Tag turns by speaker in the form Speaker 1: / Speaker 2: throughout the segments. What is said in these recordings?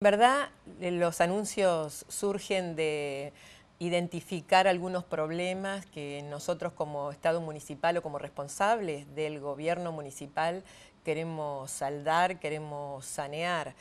Speaker 1: verdad, eh, los anuncios surgen de identificar algunos problemas que nosotros como Estado municipal o como responsables del gobierno municipal queremos saldar, queremos sanear.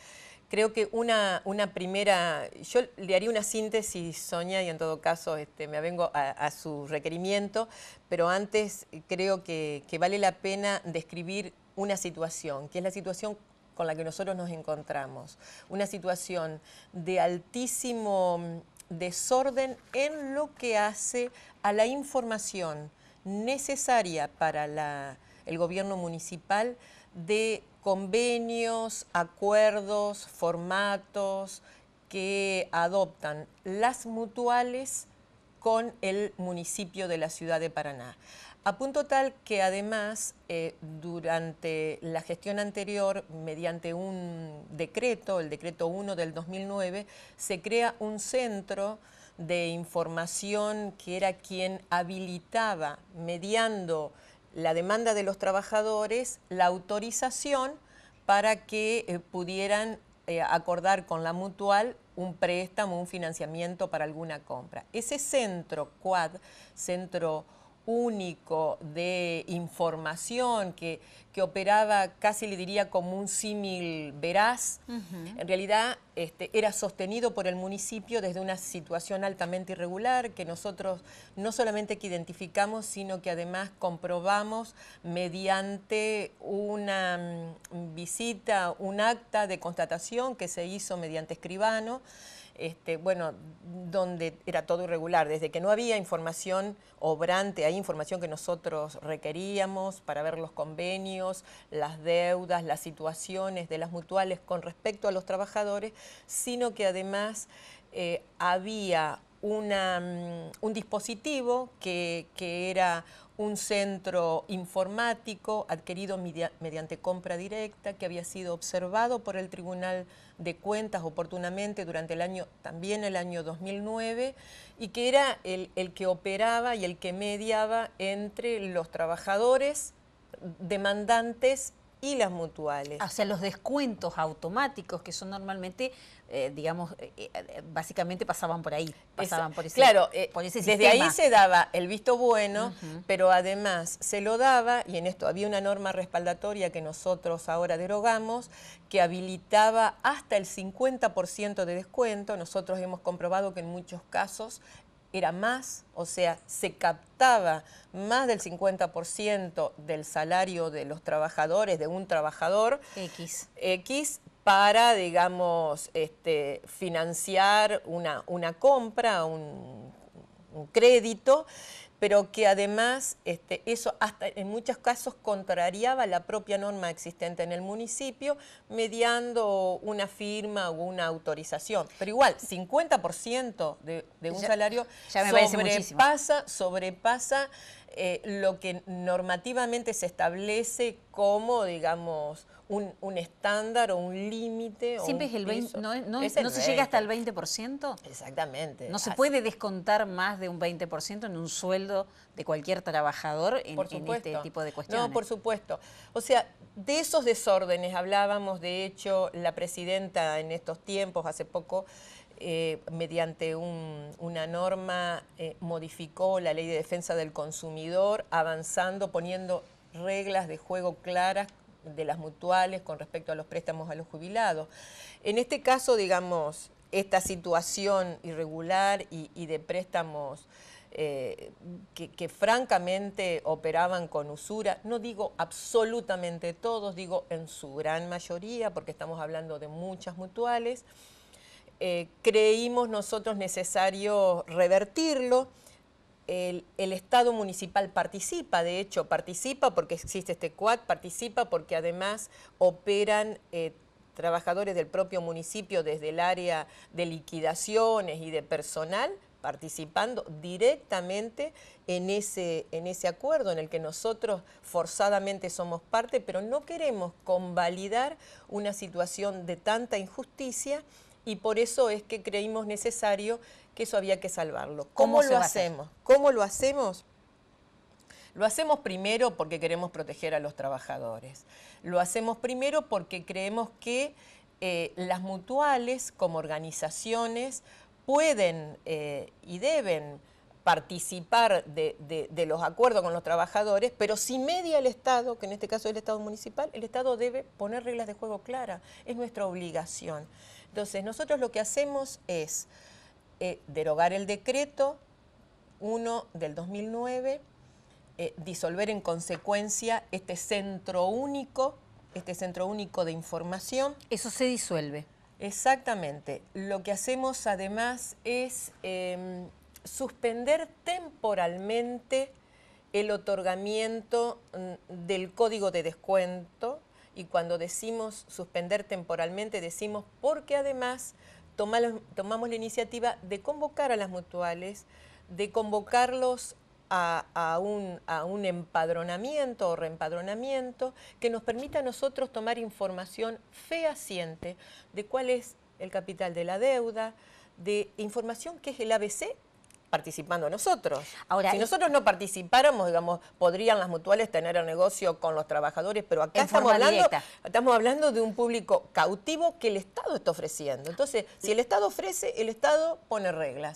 Speaker 1: Creo que una, una primera, yo le haría una síntesis, Sonia, y en todo caso este, me vengo a, su requerimiento, pero antes creo que, que vale la pena describir una situación, que es la situación con la que nosotros nos encontramos. Una situación de altísimo mm, desorden en lo que hace a la información necesaria para el gobierno municipal de convenios, acuerdos, formatos que adoptan las mutuales con el municipio de la ciudad de Paraná. A punto tal que además eh, durante la gestión anterior, mediante un decreto, el decreto 1 del 2009, se crea un centro de información que era quien habilitaba, mediando la demanda de los trabajadores, la autorización para que eh, pudieran eh, acordar con la mutual un préstamo, un financiamiento para alguna compra. Ese centro, quad centro único de información que, operaba casi le diría como un símil veraz, en realidad este, era sostenido por el municipio desde una situación altamente irregular que nosotros no solamente que identificamos, sino que además comprobamos mediante una mm, visita, un acta de constatación que se hizo mediante escribano, este, bueno, donde era todo irregular, desde que no había información obrante, hay información que nosotros requeríamos para ver los convenios, las deudas, las situaciones de las mutuales con respecto a los trabajadores, sino que además eh, había mm, un dispositivo que era un centro informático adquirido mediante compra directa que había sido observado por el Tribunal de Cuentas oportunamente durante el año, también el año 2009, y que era el, el que operaba y el que mediaba entre los trabajadores demandantes y las mutuales. O sea, los descuentos automáticos que son normalmente, eh, digamos, eh, eh, básicamente pasaban por ahí, pasaban por ese Claro, desde ahí se daba el visto bueno, pero además se lo daba, y en esto había una norma respaldatoria que nosotros ahora derogamos, que habilitaba hasta el 50% de descuento. Nosotros hemos comprobado que en muchos casos era más, o sea, se captaba más del 50% del salario de los trabajadores, de un trabajador X, X para, digamos, este, financiar una, una compra, un crédito pero que además este, eso hasta en muchos casos contrariaba la propia norma existente en el municipio mediando una firma o una autorización. Pero igual, 50% de, de, un salario sobrepasa, sobrepasa eh, lo que normativamente se establece como, digamos, un, estándar o un límite. Siempre es el 20, no, se llega hasta el 20%. Exactamente. No se puede descontar más de un 20% en un sueldo de cualquier trabajador en, este tipo de cuestiones. No, por supuesto. O sea, de esos desórdenes hablábamos, de hecho, la presidenta en estos tiempos, hace poco, eh, mediante una norma, eh, modificó la ley de defensa del consumidor, avanzando, poniendo reglas de juego claras de las mutuales con respecto a los préstamos a los jubilados. En este caso, digamos, esta situación irregular y, de préstamos eh, que, que, francamente operaban con usura, no digo absolutamente todos, digo en su gran mayoría, porque estamos hablando de muchas mutuales, eh, creímos nosotros necesario revertirlo. El, Estado municipal participa, de hecho participa porque existe este CUAT, participa porque además operan eh, trabajadores del propio municipio desde el área de liquidaciones y de personal participando directamente en ese, en ese acuerdo en el que nosotros forzadamente somos parte, pero no queremos convalidar una situación de tanta injusticia y por eso es que creímos necesario que eso había que salvarlo. ¿Cómo, lo hacemos? ¿Cómo lo hacemos? Lo hacemos primero porque queremos proteger a los trabajadores. Lo hacemos primero porque creemos que eh, las mutuales como organizaciones pueden eh, y deben participar de, de, los acuerdos con los trabajadores, pero si media el Estado, que en este caso es el Estado municipal, el Estado debe poner reglas de juego claras, es nuestra obligación. Entonces, nosotros lo que hacemos es eh, derogar el decreto 1 del 2009, eh, disolver en consecuencia este centro único, este centro único de información. Eso se disuelve. Exactamente. Lo que hacemos además es em, suspender temporalmente el otorgamiento mm, del código de descuento y cuando decimos suspender temporalmente decimos porque además tomamos la iniciativa de convocar a las mutuales, de convocarlos a, a, un, un, empadronamiento o reempadronamiento que nos permita a nosotros tomar información fehaciente de cuál es el capital de la deuda, de información que es el ABC participando a nosotros. Ahora, si nosotros no participáramos, digamos, podrían las mutuales tener el negocio con los trabajadores, pero acá estamos hablando de un público cautivo que el Estado está ofreciendo. Entonces, si el Estado ofrece, el Estado pone reglas.